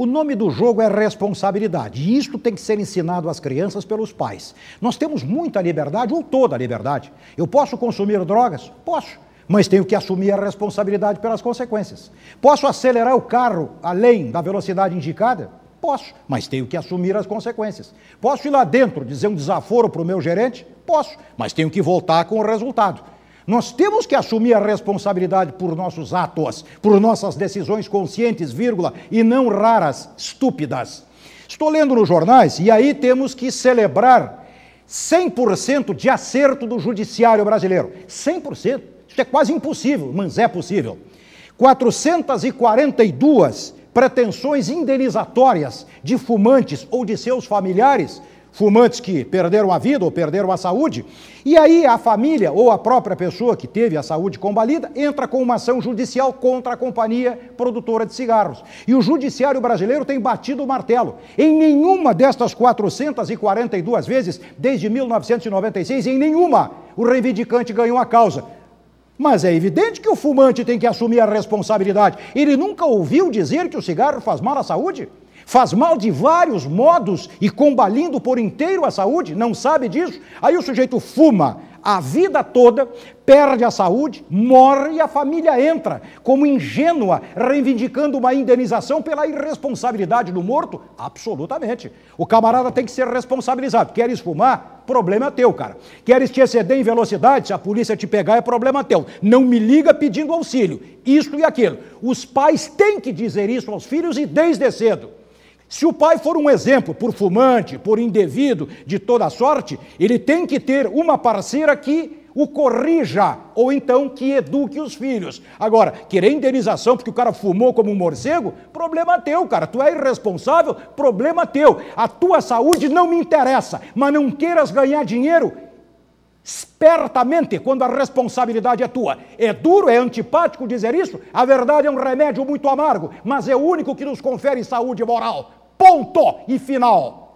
O nome do jogo é responsabilidade e isto tem que ser ensinado às crianças pelos pais. Nós temos muita liberdade ou toda a liberdade. Eu posso consumir drogas? Posso mas tenho que assumir a responsabilidade pelas consequências. Posso acelerar o carro além da velocidade indicada? Posso, mas tenho que assumir as consequências. Posso ir lá dentro dizer um desaforo para o meu gerente? Posso, mas tenho que voltar com o resultado. Nós temos que assumir a responsabilidade por nossos atos, por nossas decisões conscientes, vírgula, e não raras, estúpidas. Estou lendo nos jornais e aí temos que celebrar 100% de acerto do judiciário brasileiro. 100%. Isso é quase impossível, mas é possível. 442 pretensões indenizatórias de fumantes ou de seus familiares fumantes que perderam a vida ou perderam a saúde, e aí a família ou a própria pessoa que teve a saúde combalida entra com uma ação judicial contra a companhia produtora de cigarros. E o judiciário brasileiro tem batido o martelo. Em nenhuma destas 442 vezes, desde 1996, em nenhuma, o reivindicante ganhou a causa. Mas é evidente que o fumante tem que assumir a responsabilidade. Ele nunca ouviu dizer que o cigarro faz mal à saúde? faz mal de vários modos e combalindo por inteiro a saúde, não sabe disso? Aí o sujeito fuma a vida toda, perde a saúde, morre e a família entra, como ingênua, reivindicando uma indenização pela irresponsabilidade do morto? Absolutamente. O camarada tem que ser responsabilizado. Queres fumar? Problema é teu, cara. Queres te exceder em velocidade? Se a polícia te pegar, é problema teu. Não me liga pedindo auxílio. Isso e aquilo. Os pais têm que dizer isso aos filhos e desde cedo. Se o pai for um exemplo, por fumante, por indevido, de toda sorte, ele tem que ter uma parceira que o corrija, ou então que eduque os filhos. Agora, querer indenização porque o cara fumou como um morcego, problema teu, cara. Tu é irresponsável, problema teu. A tua saúde não me interessa, mas não queiras ganhar dinheiro espertamente quando a responsabilidade é tua. É duro, é antipático dizer isso, a verdade é um remédio muito amargo, mas é o único que nos confere saúde moral. Ponto e final.